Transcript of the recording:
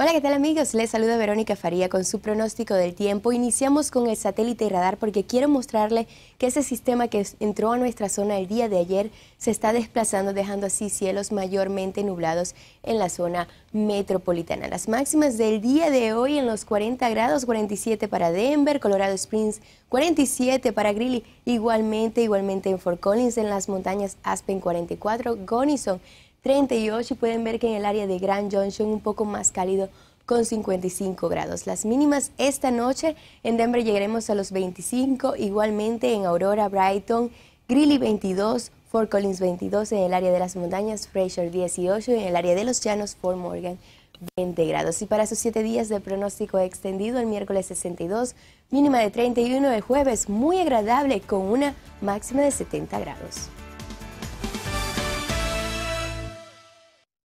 Hola, ¿qué tal amigos? Les saluda Verónica Faría con su pronóstico del tiempo. Iniciamos con el satélite y radar porque quiero mostrarle que ese sistema que entró a nuestra zona el día de ayer se está desplazando, dejando así cielos mayormente nublados en la zona metropolitana. Las máximas del día de hoy en los 40 grados, 47 para Denver, Colorado Springs, 47 para Greeley, igualmente, igualmente en Fort Collins, en las montañas Aspen 44, Gonison 38 y pueden ver que en el área de Grand Junction un poco más cálido con 55 grados. Las mínimas esta noche en Denver llegaremos a los 25, igualmente en Aurora, Brighton, Greeley 22, Fort Collins 22 en el área de las montañas, Fraser 18 y en el área de los llanos, Fort Morgan 20 grados. Y para sus 7 días de pronóstico extendido, el miércoles 62, mínima de 31, el jueves muy agradable con una máxima de 70 grados.